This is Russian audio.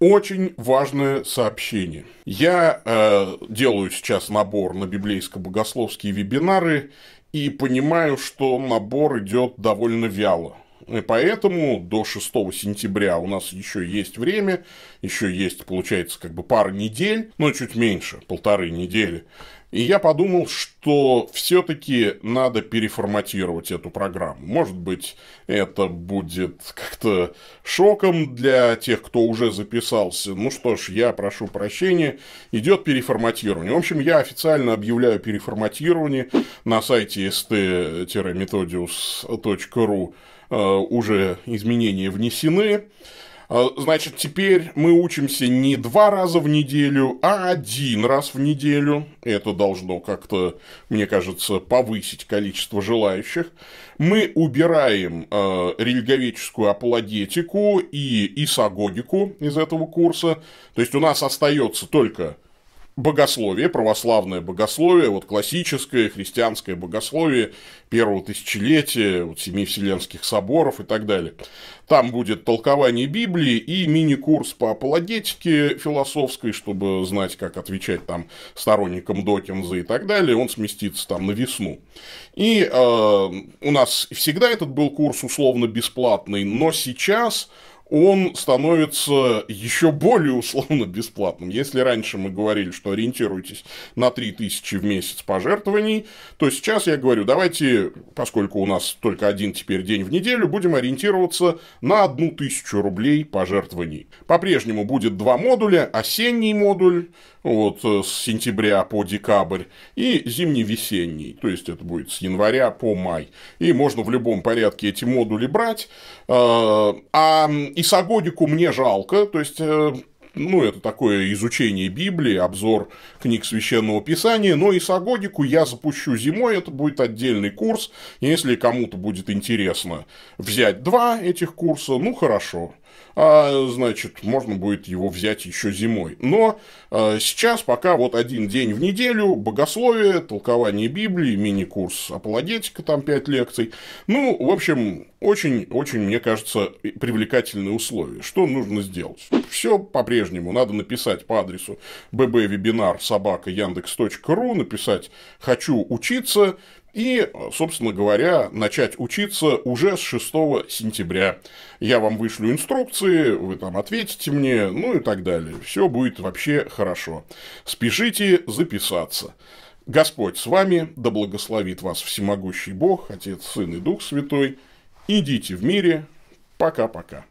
Очень важное сообщение. Я э, делаю сейчас набор на библейско-богословские вебинары и понимаю, что набор идет довольно вяло. И поэтому до 6 сентября у нас еще есть время, еще есть, получается, как бы пара недель, но ну, чуть меньше, полторы недели. И я подумал, что все-таки надо переформатировать эту программу. Может быть, это будет как-то шоком для тех, кто уже записался. Ну что ж, я прошу прощения. Идет переформатирование. В общем, я официально объявляю переформатирование на сайте st methodiusru э, уже изменения внесены. А, значит, теперь мы учимся не два раза в неделю, а один раз в неделю. Это должно как-то, мне кажется, повысить количество желающих. Мы убираем э, а, религоведческую апологетику и исагогику из этого курса. То есть у нас остается только богословие, православное богословие, вот классическое христианское богословие первого тысячелетия, вот семи вселенских соборов и так далее. Там будет толкование Библии и мини-курс по апологетике философской, чтобы знать, как отвечать там сторонникам Докинза и так далее. Он сместится там на весну. И э, у нас всегда этот был курс условно бесплатный, но сейчас он становится еще более условно бесплатным. Если раньше мы говорили, что ориентируйтесь на 3000 в месяц пожертвований, то сейчас я говорю, давайте, поскольку у нас только один теперь день в неделю, будем ориентироваться на 1000 рублей пожертвований. По-прежнему будет два модуля, осенний модуль, вот э, с сентября по декабрь, и зимний-весенний, то есть это будет с января по май. И можно в любом порядке эти модули брать. А, а Исагодику мне жалко, то есть э, ну, это такое изучение Библии, обзор книг Священного Писания, но и Сагодику я запущу зимой, это будет отдельный курс, если кому-то будет интересно взять два этих курса, ну, хорошо а, значит, можно будет его взять еще зимой. Но а, сейчас пока вот один день в неделю, богословие, толкование Библии, мини-курс апологетика, там пять лекций. Ну, в общем, очень-очень, мне кажется, привлекательные условия. Что нужно сделать? Все по-прежнему. Надо написать по адресу собака Яндекс.ру написать «хочу учиться», и, собственно говоря, начать учиться уже с 6 сентября. Я вам вышлю инструкции, вы там ответите мне, ну и так далее. Все будет вообще хорошо. Спешите записаться. Господь с вами, да благословит вас всемогущий Бог, Отец, Сын и Дух Святой. Идите в мире. Пока-пока.